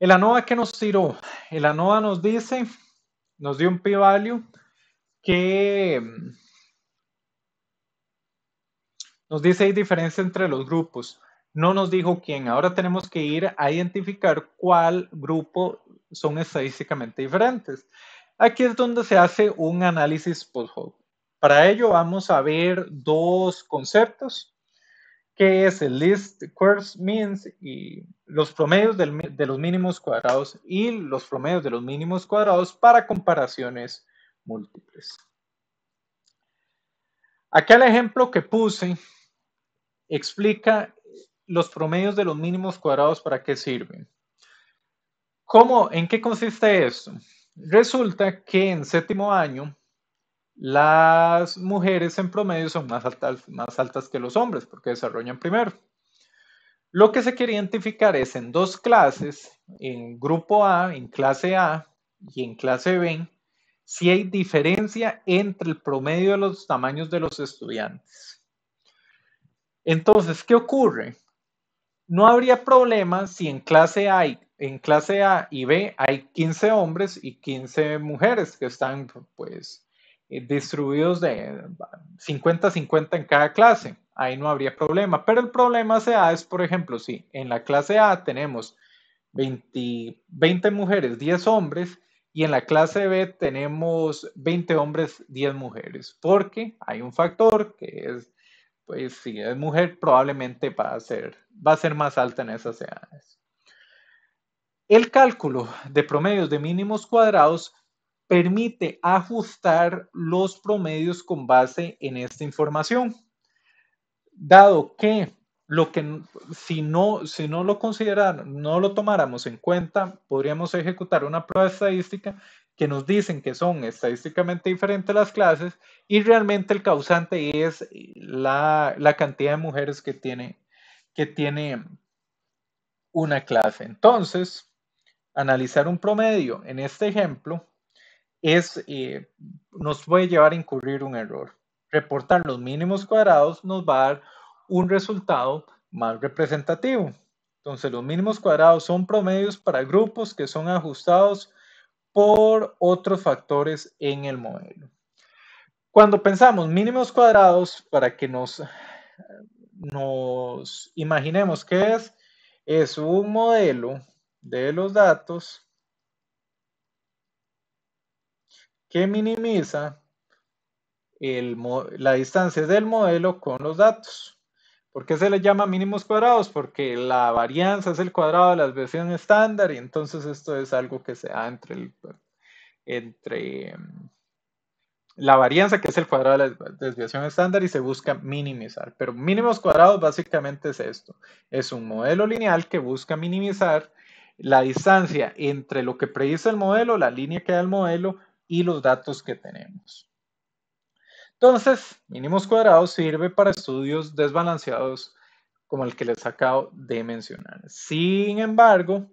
El ANOVA que nos tiró, el ANOVA nos dice, nos dio un p-value que mm, nos dice hay diferencia entre los grupos. No nos dijo quién. Ahora tenemos que ir a identificar cuál grupo son estadísticamente diferentes. Aquí es donde se hace un análisis post hoc. Para ello vamos a ver dos conceptos, que es el list, course, means y los promedios de los mínimos cuadrados y los promedios de los mínimos cuadrados para comparaciones múltiples. Aquel ejemplo que puse explica los promedios de los mínimos cuadrados para qué sirven. ¿Cómo, ¿En qué consiste esto? Resulta que en séptimo año las mujeres en promedio son más altas, más altas que los hombres porque desarrollan primero. Lo que se quiere identificar es en dos clases, en grupo A, en clase A y en clase B, si hay diferencia entre el promedio de los tamaños de los estudiantes. Entonces, ¿qué ocurre? No habría problema si en clase A, en clase A y B hay 15 hombres y 15 mujeres que están pues eh, distribuidos de 50-50 en cada clase. Ahí no habría problema. Pero el problema sea, es, por ejemplo, si en la clase A tenemos 20, 20 mujeres, 10 hombres, y en la clase B tenemos 20 hombres, 10 mujeres, porque hay un factor que es, pues si es mujer probablemente va a ser, va a ser más alta en esas edades. El cálculo de promedios de mínimos cuadrados permite ajustar los promedios con base en esta información. Dado que lo que si no, si no lo consideramos no lo tomáramos en cuenta, podríamos ejecutar una prueba estadística que nos dicen que son estadísticamente diferentes las clases y realmente el causante es la, cantidad de mujeres que tiene, que tiene una clase. Entonces, analizar un promedio en este ejemplo es, eh, nos puede llevar a incurrir un error. Reportar los mínimos cuadrados nos va a dar un resultado más representativo. Entonces, los mínimos cuadrados son promedios para grupos que son ajustados por otros factores en el modelo. Cuando pensamos mínimos cuadrados, para que nos, nos imaginemos qué es, es un modelo de los datos que minimiza la distancia del modelo con los datos. ¿Por qué se le llama mínimos cuadrados? Porque la varianza es el cuadrado de la desviación estándar y entonces esto es algo que se da entre, el, entre mm, la varianza que es el cuadrado de la desviación estándar y se busca minimizar. Pero mínimos cuadrados básicamente es esto. Es un modelo lineal que busca minimizar la distancia entre lo que predice el modelo, la línea que da el modelo, y los datos que tenemos. Entonces, mínimos cuadrados sirve para estudios desbalanceados como el que les acabo de mencionar. Sin embargo,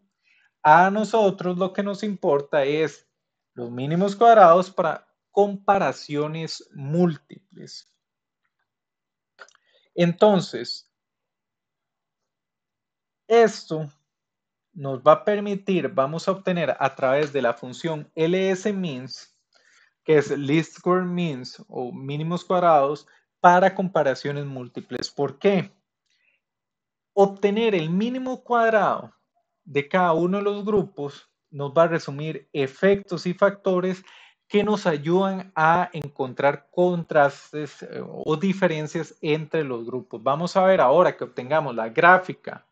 a nosotros lo que nos importa es los mínimos cuadrados para comparaciones múltiples. Entonces, esto nos va a permitir, vamos a obtener a través de la función ls_mins, que es least square means o mínimos cuadrados, para comparaciones múltiples. ¿Por qué? Obtener el mínimo cuadrado de cada uno de los grupos nos va a resumir efectos y factores que nos ayudan a encontrar contrastes eh, o diferencias entre los grupos. Vamos a ver ahora que obtengamos la gráfica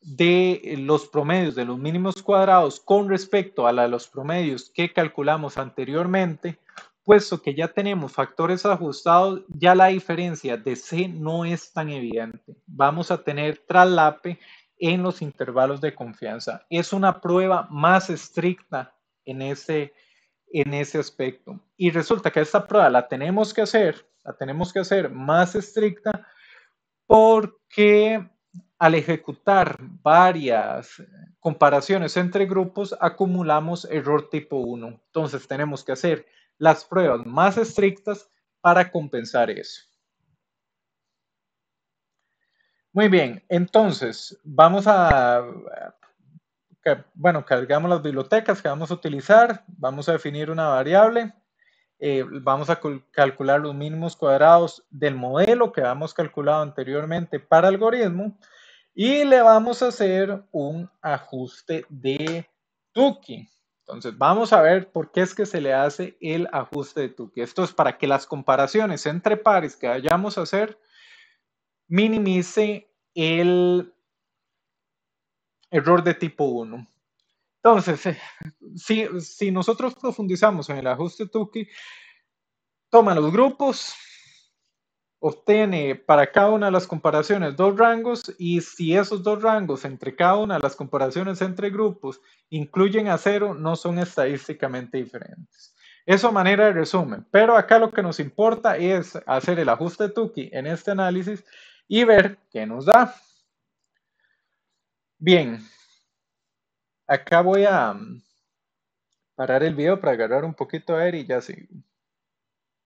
de los promedios de los mínimos cuadrados con respecto a los promedios que calculamos anteriormente, puesto que ya tenemos factores ajustados, ya la diferencia de C no es tan evidente. Vamos a tener traslape en los intervalos de confianza. Es una prueba más estricta en ese, en ese aspecto. Y resulta que esta prueba la tenemos que hacer, la tenemos que hacer más estricta porque al ejecutar varias comparaciones entre grupos, acumulamos error tipo 1. Entonces tenemos que hacer las pruebas más estrictas para compensar eso. Muy bien, entonces vamos a, bueno, cargamos las bibliotecas que vamos a utilizar, vamos a definir una variable, eh, vamos a calcular los mínimos cuadrados del modelo que habíamos calculado anteriormente para algoritmo, y le vamos a hacer un ajuste de Tuki. Entonces, vamos a ver por qué es que se le hace el ajuste de Tuki. Esto es para que las comparaciones entre pares que vayamos a hacer minimice el error de tipo 1. Entonces, eh, si, nosotros profundizamos en el ajuste Tuki, toma los grupos, obtiene para cada una de las comparaciones dos rangos y si esos dos rangos entre cada una de las comparaciones entre grupos incluyen a cero, no son estadísticamente diferentes. Eso manera de resumen, pero acá lo que nos importa es hacer el ajuste Tuki en este análisis y ver qué nos da. Bien, acá voy a mm, parar el video para agarrar un poquito aire y ya sigo.